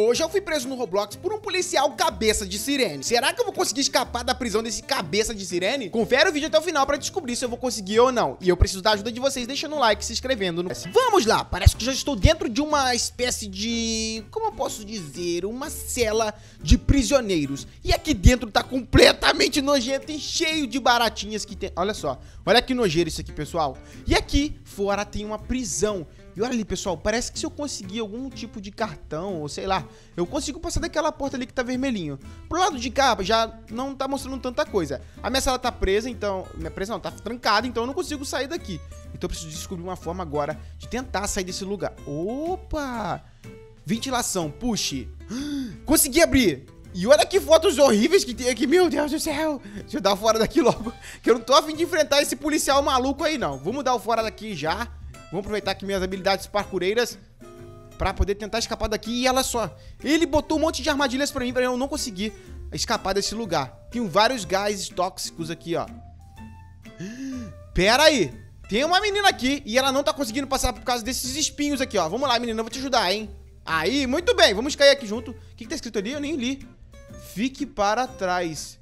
Hoje eu fui preso no Roblox por um policial cabeça de sirene. Será que eu vou conseguir escapar da prisão desse cabeça de sirene? Confere o vídeo até o final para descobrir se eu vou conseguir ou não. E eu preciso da ajuda de vocês deixando o like, se inscrevendo no... Vamos lá, parece que já estou dentro de uma espécie de... Como eu posso dizer? Uma cela de prisioneiros. E aqui dentro tá completamente nojento e cheio de baratinhas que tem... Olha só, olha que nojeiro isso aqui, pessoal. E aqui fora tem uma prisão. E olha ali, pessoal, parece que se eu conseguir algum tipo de cartão, ou sei lá, eu consigo passar daquela porta ali que tá vermelhinho. Pro lado de cá, já não tá mostrando tanta coisa. A minha sala tá presa, então... Minha presa não, tá trancada, então eu não consigo sair daqui. Então eu preciso descobrir uma forma agora de tentar sair desse lugar. Opa! Ventilação, puxe. Consegui abrir! E olha que fotos horríveis que tem aqui, meu Deus do céu. Deixa eu dar fora daqui logo, que eu não tô afim de enfrentar esse policial maluco aí, não. Vamos dar o fora daqui já. Vamos aproveitar aqui minhas habilidades parkureiras pra poder tentar escapar daqui. E olha só, ele botou um monte de armadilhas pra mim, pra eu não conseguir escapar desse lugar. Tem vários gases tóxicos aqui, ó. Pera aí, tem uma menina aqui e ela não tá conseguindo passar por causa desses espinhos aqui, ó. Vamos lá, menina, eu vou te ajudar, hein. Aí, muito bem, vamos cair aqui junto. O que, que tá escrito ali? Eu nem li. Fique para trás.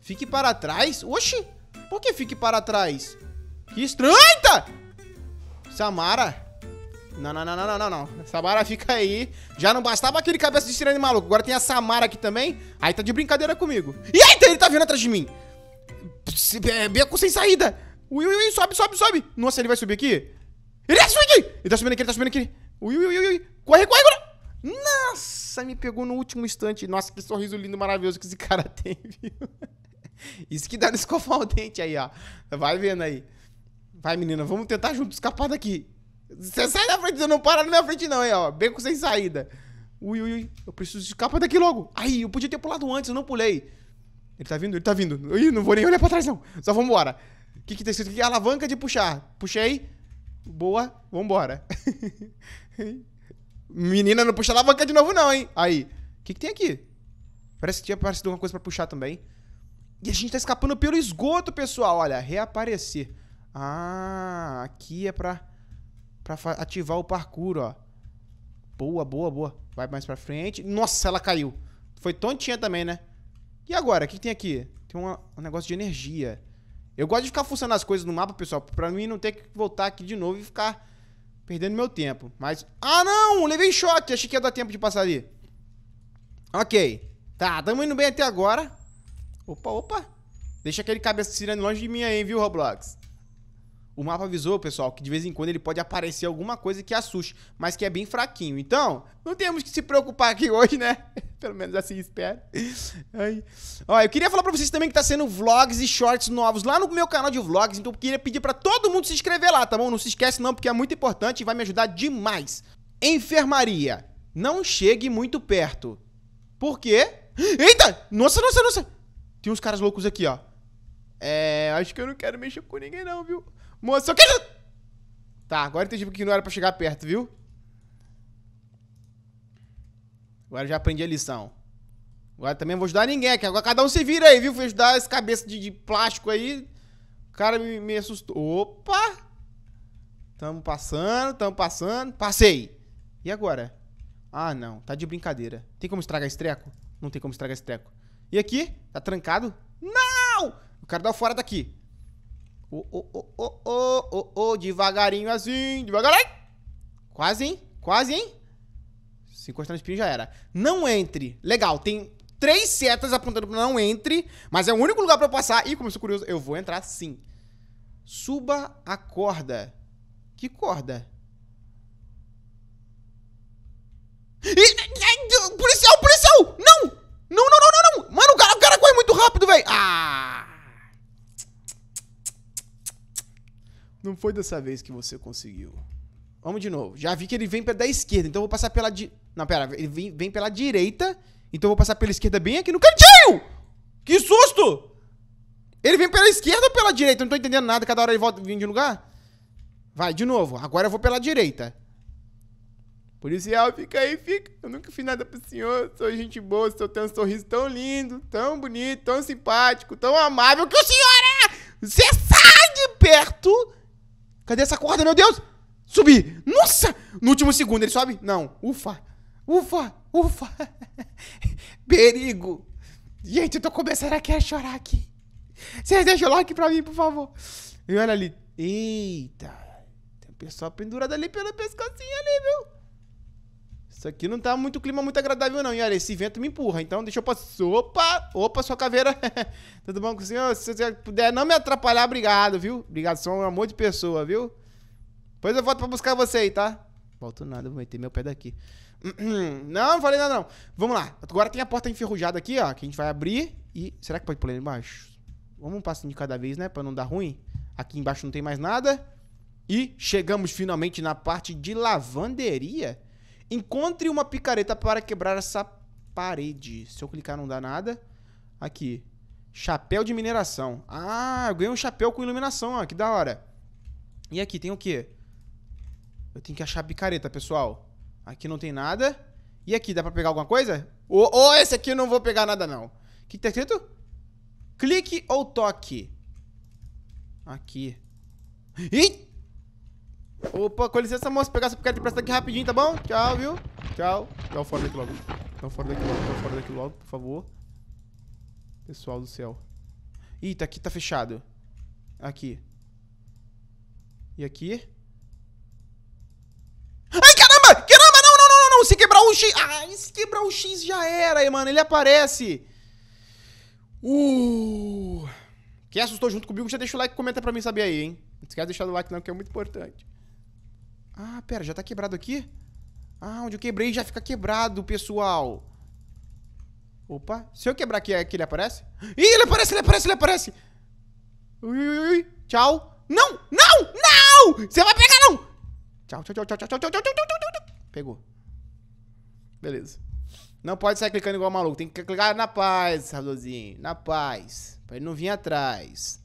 Fique para trás? Oxi! Por que fique para trás? Que estranho! Eita! Samara! Não, não, não, não, não, não, Samara fica aí. Já não bastava aquele cabeça de sirene maluco. Agora tem a Samara aqui também. Aí tá de brincadeira comigo. E eita, tá, ele tá vindo atrás de mim. É, Beco sem saída. Ui, ui, ui, sobe, sobe, sobe. Nossa, ele vai subir aqui? Ele vai subir aqui! Ele tá subindo aqui, ele tá subindo aqui. Ui, ui, ui, ui. Corre, corre, corre. Nossa, me pegou no último instante. Nossa, que sorriso lindo, maravilhoso que esse cara tem, viu? Isso que dá no escovar o dente aí, ó. Vai vendo aí. Vai, menina, vamos tentar junto escapar daqui. Você sai da frente, você não para na minha frente, não, aí, ó. Beco sem saída. Ui, ui, ui. Eu preciso escapar daqui logo. Aí, eu podia ter pulado antes, eu não pulei. Ele tá vindo, ele tá vindo. Ui, não vou nem olhar pra trás, não. Só vambora. O que que tá escrito aqui? Alavanca de puxar. Puxei. Boa, vambora. Menina, não puxa a alavanca de novo, não, hein? Aí. O que, que tem aqui? Parece que tinha aparecido alguma coisa pra puxar também. E a gente tá escapando pelo esgoto, pessoal. Olha, reaparecer. Ah, aqui é pra, pra ativar o parkour, ó. Boa, boa, boa. Vai mais pra frente. Nossa, ela caiu. Foi tontinha também, né? E agora? O que, que tem aqui? Tem uma, um negócio de energia. Eu gosto de ficar funcionando as coisas no mapa, pessoal, pra mim não ter que voltar aqui de novo e ficar Perdendo meu tempo. Mas. Ah, não! Levei choque. Achei que ia dar tempo de passar ali. Ok. Tá, tamo indo bem até agora. Opa, opa. Deixa aquele cabeça tirando longe de mim aí, viu, Roblox? O mapa avisou, pessoal, que de vez em quando ele pode aparecer alguma coisa que assuste, mas que é bem fraquinho. Então, não temos que se preocupar aqui hoje, né? Pelo menos assim espero. Ai. Ó, eu queria falar pra vocês também que tá sendo vlogs e shorts novos lá no meu canal de vlogs, então eu queria pedir pra todo mundo se inscrever lá, tá bom? Não se esquece não, porque é muito importante e vai me ajudar demais. Enfermaria. Não chegue muito perto. Por quê? Eita! Nossa, nossa, nossa! Tem uns caras loucos aqui, ó. É, acho que eu não quero mexer com ninguém não, viu? moço, eu quero... Tá, agora entendi porque não era pra chegar perto, viu? Agora já aprendi a lição. Agora também não vou ajudar ninguém aqui. Agora cada um se vira aí, viu? Fui ajudar esse cabeça de, de plástico aí. O cara me, me assustou. Opa! Tamo passando, tamo passando. Passei! E agora? Ah, não. Tá de brincadeira. Tem como estragar esse treco? Não tem como estragar esse treco. E aqui? Tá trancado? Não! O cara dá fora daqui. Ô, ô, ô, ô, ô, ô, devagarinho assim, devagarinho. Quase, hein? Quase, hein? Se encostar no espinho já era. Não entre. Legal, tem três setas apontando para não entre, mas é o único lugar para eu passar. E como sou curioso, eu vou entrar sim. Suba a corda. Que corda? Policial, policial! Não! Não, não, não, não, não! Mano, o cara, o cara corre muito rápido, velho! Ah! Não foi dessa vez que você conseguiu. Vamos de novo. Já vi que ele vem da esquerda, então eu vou passar pela di... Não, pera, ele vem, vem pela direita, então eu vou passar pela esquerda bem aqui no cantinho! Que susto! Ele vem pela esquerda ou pela direita? Eu não tô entendendo nada, cada hora ele volta vindo de lugar. Vai, de novo. Agora eu vou pela direita. Policial, fica aí, fica. Eu nunca fiz nada pro senhor. Sou gente boa, Sou senhor um sorriso tão lindo, tão bonito, tão simpático, tão amável que o senhor é! Você sai de perto Cadê essa corda, meu Deus? Subi! Nossa! No último segundo ele sobe? Não. Ufa! Ufa! Ufa! Perigo! Gente, eu tô começando aqui a chorar aqui. Vocês deixam o like pra mim, por favor. E olha ali. Eita! Tem o pessoal pendurado ali pelo pescocinho ali, viu? Isso aqui não tá muito clima muito agradável, não. E olha, esse vento me empurra. Então deixa eu passar. Opa! Opa, sua caveira. Tudo bom com o senhor? Se você puder não me atrapalhar, obrigado, viu? Obrigado, sou um amor de pessoa, viu? Depois eu volto pra buscar você aí, tá? Volto nada, vou meter meu pé daqui. Não, não falei nada, não. Vamos lá. Agora tem a porta enferrujada aqui, ó. Que a gente vai abrir. E. Será que pode pular embaixo? Vamos um passinho de cada vez, né? Pra não dar ruim. Aqui embaixo não tem mais nada. E chegamos finalmente na parte de lavanderia. Encontre uma picareta para quebrar essa parede. Se eu clicar não dá nada. Aqui. Chapéu de mineração. Ah, eu ganhei um chapéu com iluminação, ó. Que da hora. E aqui tem o quê? Eu tenho que achar a picareta, pessoal. Aqui não tem nada. E aqui, dá pra pegar alguma coisa? Ou oh, oh, esse aqui eu não vou pegar nada, não. O que, que tá escrito? Clique ou toque. Aqui. Eita! Opa, com licença, moço. Pegar essa picareta emprestada aqui rapidinho, tá bom? Tchau, viu? Tchau. Tchau, fora daqui logo. Tchau, fora daqui logo. Tchau, fora daqui logo, por favor. Pessoal do céu. Ih, tá aqui, tá fechado. Aqui. E aqui? Ai, caramba! Caramba, não, não, não, não, não! Se quebrar o X... Ai, se quebrar o X já era, aí mano. Ele aparece. Uh... Quem assustou junto comigo, já deixa o like e comenta pra mim saber aí, hein? Não esquece de deixar o like não, que é muito importante. Ah, pera, já tá quebrado aqui? Ah, onde eu quebrei já fica quebrado, pessoal. Opa, se eu quebrar aqui, aqui é ele aparece? Ih, ele aparece, ele aparece, ele aparece. Ui, ui, ui, tchau. Não, não, não! Você vai pegar não! Tchau, tchau, tchau, tchau, tchau, tchau, tchau, tchau, tchau, tchau. Pegou. Beleza. Não pode sair clicando igual maluco. Tem que clicar na paz, Raduzinho. Na paz. Pra ele não vir atrás.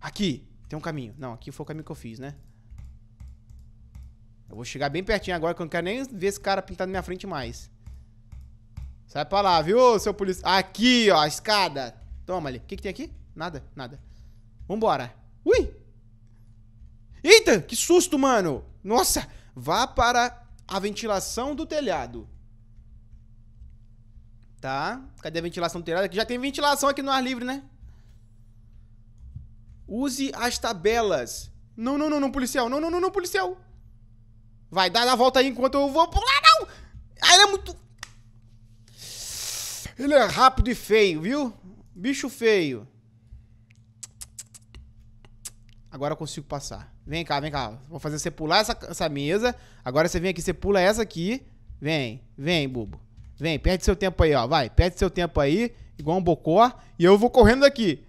Aqui. Tem um caminho. Não, aqui foi o caminho que eu fiz, né? Eu vou chegar bem pertinho agora, que eu não quero nem ver esse cara pintado na minha frente mais. Sai pra lá, viu, seu polícia? Aqui, ó, a escada. Toma ali. O que, que tem aqui? Nada, nada. Vambora. Ui! Eita, que susto, mano! Nossa! Vá para a ventilação do telhado. Tá? Cadê a ventilação do telhado? Aqui já tem ventilação aqui no ar livre, né? Use as tabelas. Não, não, não, não, policial. Não, não, não, não, policial. Vai, dá a volta aí enquanto eu vou pular, não! Ah, ele é muito... Ele é rápido e feio, viu? Bicho feio. Agora eu consigo passar. Vem cá, vem cá. Vou fazer você pular essa, essa mesa. Agora você vem aqui, você pula essa aqui. Vem, vem, bobo. Vem, perde seu tempo aí, ó. Vai, perde seu tempo aí, igual um bocó. E eu vou correndo daqui.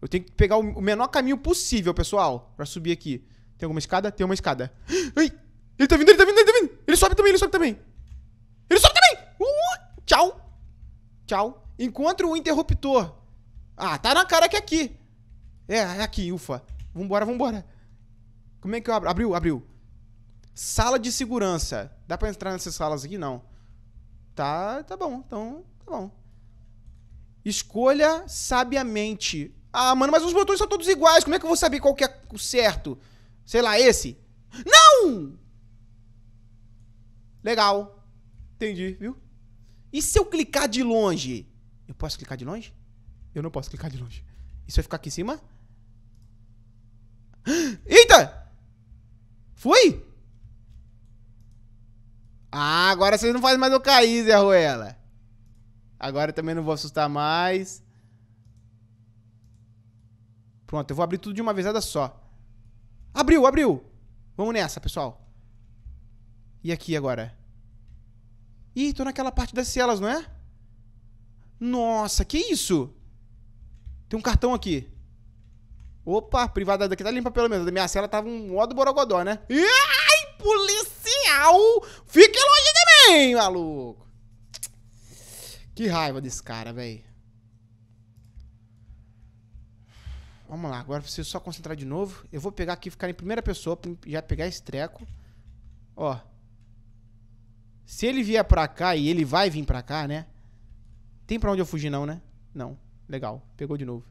Eu tenho que pegar o menor caminho possível, pessoal, pra subir aqui. Tem alguma escada? Tem uma escada. Ai! Ele tá vindo, ele tá vindo, ele tá vindo! Ele sobe também, ele sobe também! Ele sobe também! Uh, tchau! Tchau. Encontre o interruptor. Ah, tá na cara que é aqui. É, é aqui, ufa. Vambora, vambora. Como é que eu abro? Abriu, abriu. Sala de segurança. Dá pra entrar nessas salas aqui? Não. Tá, tá bom. Então, tá bom. Escolha sabiamente ah, mano, mas os botões são todos iguais. Como é que eu vou saber qual que é o certo? Sei lá, esse? Não! Legal. Entendi, viu? E se eu clicar de longe? Eu posso clicar de longe? Eu não posso clicar de longe. Isso vai ficar aqui em cima? Eita! Fui! Ah, agora vocês não fazem mais eu cair, Zé Ruela. Agora eu também não vou assustar mais. Pronto, eu vou abrir tudo de uma vezada só. Abriu, abriu! Vamos nessa, pessoal. E aqui agora? Ih, tô naquela parte das celas, não é? Nossa, que isso? Tem um cartão aqui. Opa, a privada daqui tá limpa pelo menos. Da minha cela tava um modo borogodó, né? Ai, policial! Fique longe de mim, maluco! Que raiva desse cara, velho. Vamos lá, agora preciso só concentrar de novo. Eu vou pegar aqui, ficar em primeira pessoa, já pegar esse treco. Ó. Se ele vier pra cá, e ele vai vir pra cá, né? Tem pra onde eu fugir não, né? Não. Legal. Pegou de novo.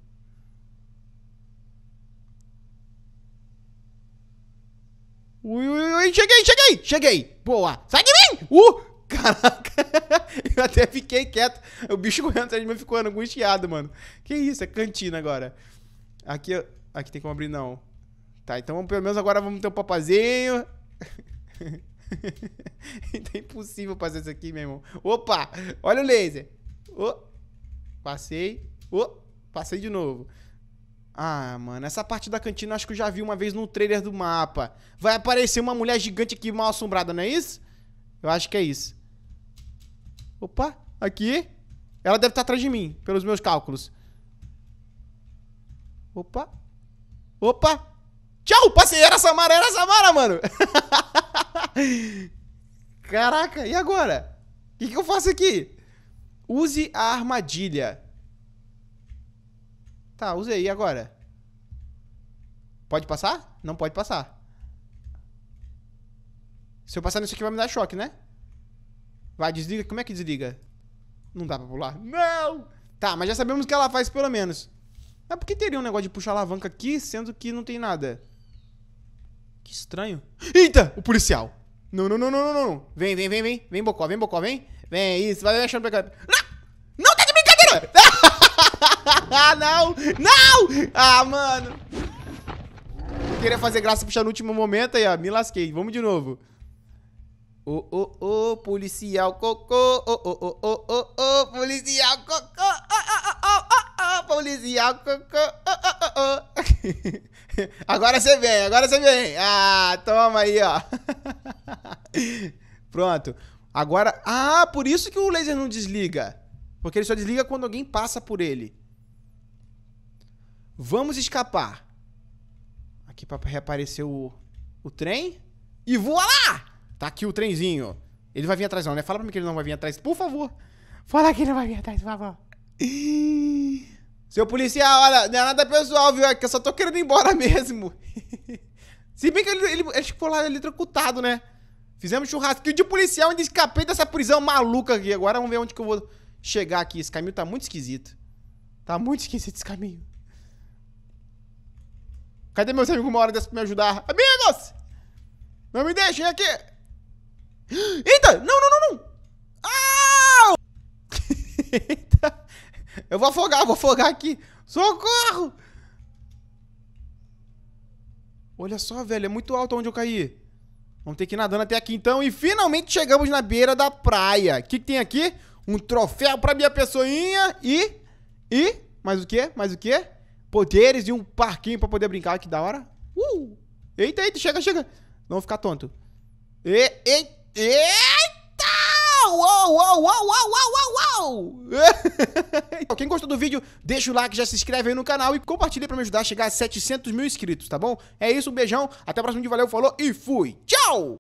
Ui, ui, ui, cheguei, cheguei, cheguei. Boa. Sai de mim! Uh! Caraca. Eu até fiquei quieto. O bicho correndo atrás de mim ficou angustiado, mano. Que isso, é cantina agora. Aqui, aqui tem como abrir, não. Tá, então pelo menos agora vamos ter um papazinho. Então é impossível fazer isso aqui, meu irmão. Opa! Olha o laser. Oh, passei. Oh, passei de novo. Ah, mano, essa parte da cantina acho que eu já vi uma vez no trailer do mapa. Vai aparecer uma mulher gigante aqui mal assombrada, não é isso? Eu acho que é isso. Opa, aqui. Ela deve estar atrás de mim, pelos meus cálculos. Opa. Opa. Tchau, passei. Era Samara, era Samara, mano. Caraca, e agora? O que, que eu faço aqui? Use a armadilha. Tá, usei. E agora? Pode passar? Não pode passar. Se eu passar nisso aqui vai me dar choque, né? Vai, desliga. Como é que desliga? Não dá pra pular. Não! Tá, mas já sabemos o que ela faz pelo menos. É porque teria um negócio de puxar alavanca aqui, sendo que não tem nada. Que estranho. Eita! O policial! Não, não, não, não, não, não. Vem, vem, vem, vem. Vem, Bocó, vem, Bocó, vem. Vem, isso, vai deixando pra cá. Não! Não tá de brincadeira! não! Não! Ah, mano! Queria fazer graça puxar no último momento aí, ó. Me lasquei. Vamos de novo. Ô, ô, ô, policial cocô. Ô, ô, ô, ô, ô, ô, policial cocô policial. Agora você vem, agora você vem. Ah, toma aí, ó. Pronto. Agora, ah, por isso que o laser não desliga. Porque ele só desliga quando alguém passa por ele. Vamos escapar. Aqui para reaparecer o, o trem. E voa lá! Tá aqui o trenzinho. Ele vai vir atrás não, né? Fala pra mim que ele não vai vir atrás, por favor. Fala que ele não vai vir atrás, por favor. Seu policial, olha, não é nada pessoal, viu? É que eu só tô querendo ir embora mesmo. Se bem que ele, ele, ele ficou lá eletrocutado, né? Fizemos churrasquinho de policial, ainda escapei dessa prisão maluca aqui. Agora vamos ver onde que eu vou chegar aqui. Esse caminho tá muito esquisito. Tá muito esquisito esse caminho. Cadê meus amigos uma hora dessa pra me ajudar? Amigos! Não me deixem aqui! Eita! Não, não, não, não! Ah! Eu vou afogar, vou afogar aqui. Socorro! Olha só, velho, é muito alto onde eu caí. Vamos ter que ir nadando até aqui então. E finalmente chegamos na beira da praia. O que, que tem aqui? Um troféu pra minha pessoinha e... E... Mais o quê? Mais o quê? Poderes e um parquinho pra poder brincar. Que da hora. Uh! Eita, eita, chega, chega. Não vou ficar tonto. E... E... E... Uau, uau, uau, uau, uau, uau, uau, uau. Então, quem gostou do vídeo, deixa o like, já se inscreve aí no canal e compartilha pra me ajudar a chegar a 700 mil inscritos, tá bom? É isso, um beijão, até o próximo vídeo, valeu, falou e fui. Tchau!